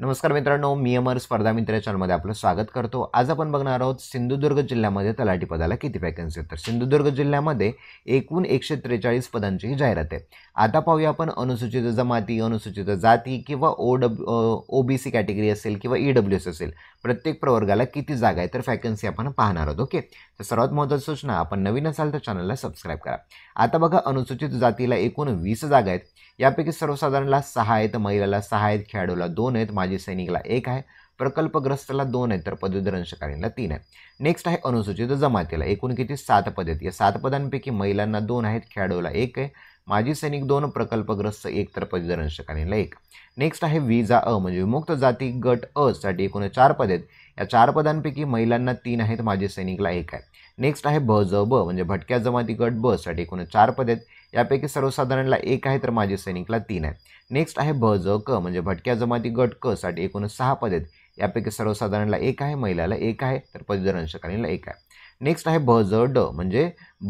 नमस्कार मित्रांनो मी अमर स्पर्धा मित्र या चॅनलमध्ये आपलं स्वागत करतो आज आपण बघणार आहोत सिंधुदुर्ग जिल्ह्यामध्ये तलाठी पदाला किती वॅकन्सी आहेत तर सिंधुदुर्ग जिल्ह्यामध्ये एकूण एकशे त्रेचाळीस पदांची जाहिरात आहे आता पाहूया आपण अनुसूचित जमाती अनुसूचित जाती किंवा O W O B C category असेल किंवा ई डब्ल्यू एस असेल प्रत्येक प्रवर्गाला किती जागा आहे तर वॅकन्सी आपण पाहणार आहोत ओके तर सर्वात महत्त्वाची सूचना आपण नवीन असाल तर चॅनलला सबस्क्राईब करा आता बघा अनुसूचित जातीला एकूण वीस जागा आहेत यापैकी सर्वसाधारणला सहा आहेत महिलाला सहा आहेत खेळाडूला दोन आहेत माजी सैनिकला एक आहे प्रकल्पग्रस्तला दोन आहेत तर पदवीधर अंशकालीनला तीन आहे नेक्स्ट आहे अनुसूचित जमातीला एकूण किती सात पद आहेत या सात पदांपैकी महिलांना दोन आहेत खेळाडूला एक आहे माजी सैनिक दोन प्रकल्पग्रस्त एक तर पदवीधर अंशकालीनला एक नेक्स्ट आहे विजा अ म्हणजे विमुक्त जाती गट अ साठी एकूण चार पद आहेत या चार पदांपैकी महिलांना तीन आहेत माजी सैनिकला एक आहे नेक्स्ट आहे ब ज ब म्हणजे भटक्या जमाती गट ब साठी एकूण चार पद आहेत यापैकी सर्वसाधारणला एक आहे तर माजी सैनिकला तीन आहे नेक्स्ट आहे ब ज क म्हणजे भटक्या जमाती गट क साठी एकूण सहा पद आहेत यापैकी सर्वसाधारणला एक आहे महिलाला एक आहे तर पदवीधर अंशकालीनला एक आहे नेक्स्ट आहे ब ज ड म्हणजे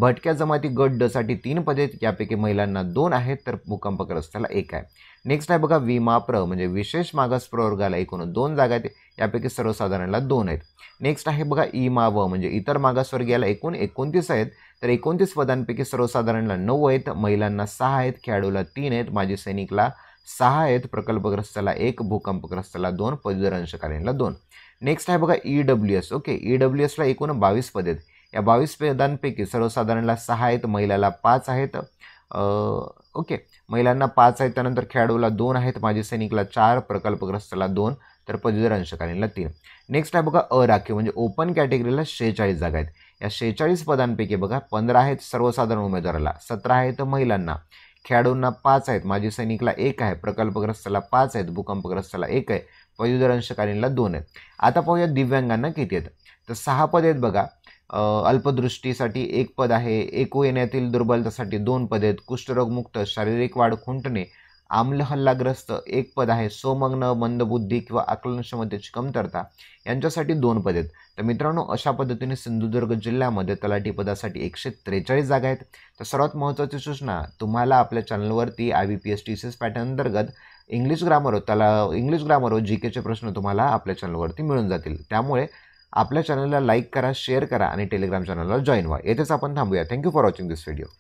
भटक्या जमाती गट ड साठी तीन पदे यापैकी महिलांना दोन आहेत तर भूकंपग्रस्ताला एक आहे नेक्स्ट आहे बघा विमा प्र म्हणजे विशेष मागास प्रवर्गाला एकूण दोन जागा आहेत यापैकी सर्वसाधारणला दोन आहेत नेक्स्ट आहे बघा ई मा व म्हणजे इतर मागासवर्गीयाला एकूण एकोणतीस आहेत तर एकोणतीस पदांपैकी सर्वसाधारणला नऊ आहेत महिलांना सहा आहेत खेळाडूला तीन आहेत माजी सैनिकला सहा आहेत प्रकल्पग्रस्तला एक भूकंपग्रस्तला दोन पदवीधर दोन नेक्स्ट आहे बघा E W S okay E W एसला एकूण बावीस पद आहेत या बावीस पदांपैकी सर्वसाधारणला सहा आहेत महिलाला पाच आहेत ओके महिलांना पाच आहेत त्यानंतर खेळाडूला दोन आहेत माजी सैनिकला चार प्रकल्पग्रस्तला दोन तर पदवीधर अंशकालीनला तीन नेक्स्ट आहे बघा राखीव म्हणजे ओपन कॅटेगरीला शेहेचाळीस जागा आहेत या शेहेचाळीस पदांपैकी बघा पंधरा आहेत सर्वसाधारण उमेदवाराला सतरा आहेत महिलांना खेळाडूंना पाच आहेत माजी सैनिकला एक आहे प्रकल्पग्रस्ताला पाच आहेत भूकंपग्रस्ताला एक आहे पदवीधर दोन आहेत आता पाहूया दिव्यांगांना किती आहेत तर सहा पद आहेत बघा अल्पदृष्टीसाठी एक पद आहे एकू येण्यातील दुर्बलतासाठी दोन पद आहेत कुष्ठरोगमुक्त शारीरिक वाढ खुंटणे आम्लहल्लाग्रस्त एक पद आहे सोमग्न मंदबुद्धी किंवा क्षमतेची कमतरता यांच्यासाठी दोन पद आहेत तर मित्रांनो अशा पद्धतीने सिंधुदुर्ग जिल्ह्यामध्ये तलाठी पदासाठी एकशे त्रेचाळीस जागा आहेत तर सर्वात महत्त्वाची सूचना तुम्हाला आपल्या चॅनलवरती I B P S T C S pattern अंतर्गत इंग्लिश ग्रामर हो त्याला इंग्लिश हो जी केचे प्रश्न तुम्हाला आपल्या चॅनलवरती मिळून जातील त्यामुळे आपल्या चॅनलला लाईक करा शेअर करा आणि टेलिग्राम चॅनलला जॉईन व्हा येथेच आपण थांबूया thank you for watching this video